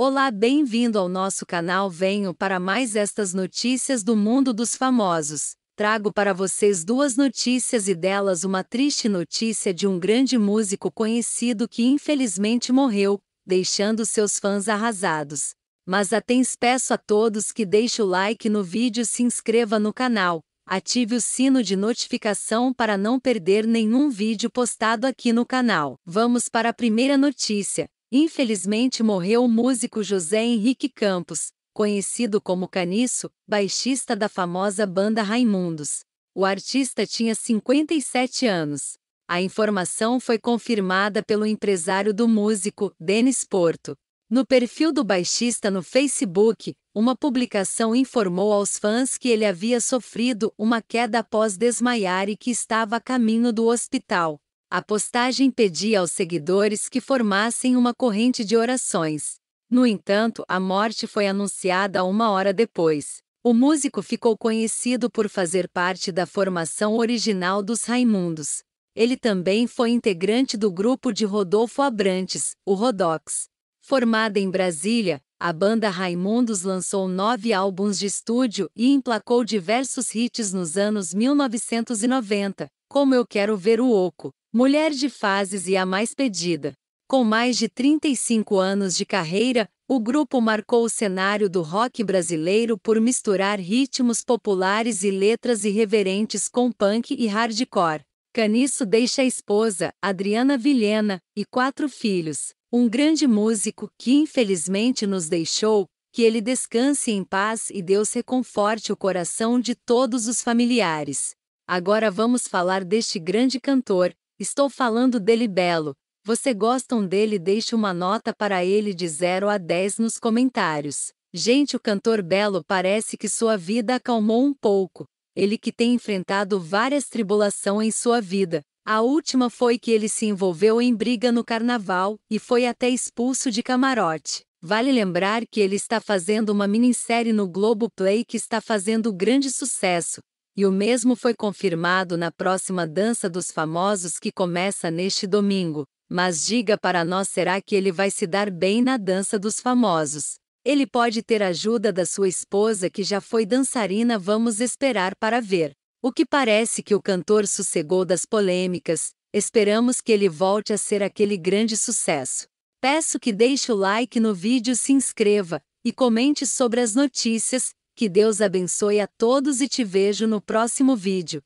Olá, bem-vindo ao nosso canal. Venho para mais estas notícias do mundo dos famosos. Trago para vocês duas notícias e delas uma triste notícia de um grande músico conhecido que infelizmente morreu, deixando seus fãs arrasados. Mas atens peço a todos que deixe o like no vídeo, se inscreva no canal, ative o sino de notificação para não perder nenhum vídeo postado aqui no canal. Vamos para a primeira notícia. Infelizmente morreu o músico José Henrique Campos, conhecido como Caniço, baixista da famosa banda Raimundos. O artista tinha 57 anos. A informação foi confirmada pelo empresário do músico, Denis Porto. No perfil do baixista no Facebook, uma publicação informou aos fãs que ele havia sofrido uma queda após desmaiar e que estava a caminho do hospital. A postagem pedia aos seguidores que formassem uma corrente de orações. No entanto, a morte foi anunciada uma hora depois. O músico ficou conhecido por fazer parte da formação original dos Raimundos. Ele também foi integrante do grupo de Rodolfo Abrantes, o Rodox. Formada em Brasília, a banda Raimundos lançou nove álbuns de estúdio e emplacou diversos hits nos anos 1990, como Eu Quero Ver o Oco, Mulher de fases e a mais pedida. Com mais de 35 anos de carreira, o grupo marcou o cenário do rock brasileiro por misturar ritmos populares e letras irreverentes com punk e hardcore. Caniço deixa a esposa, Adriana Vilhena, e quatro filhos. Um grande músico que infelizmente nos deixou, que ele descanse em paz e Deus reconforte o coração de todos os familiares. Agora vamos falar deste grande cantor, Estou falando dele belo. Você gostam dele? Deixe uma nota para ele de 0 a 10 nos comentários. Gente, o cantor Belo parece que sua vida acalmou um pouco. Ele que tem enfrentado várias tribulações em sua vida. A última foi que ele se envolveu em briga no carnaval e foi até expulso de camarote. Vale lembrar que ele está fazendo uma minissérie no Globo Play que está fazendo grande sucesso e o mesmo foi confirmado na próxima Dança dos Famosos que começa neste domingo. Mas diga para nós, será que ele vai se dar bem na Dança dos Famosos? Ele pode ter ajuda da sua esposa que já foi dançarina, vamos esperar para ver. O que parece que o cantor sossegou das polêmicas, esperamos que ele volte a ser aquele grande sucesso. Peço que deixe o like no vídeo, se inscreva e comente sobre as notícias que Deus abençoe a todos e te vejo no próximo vídeo.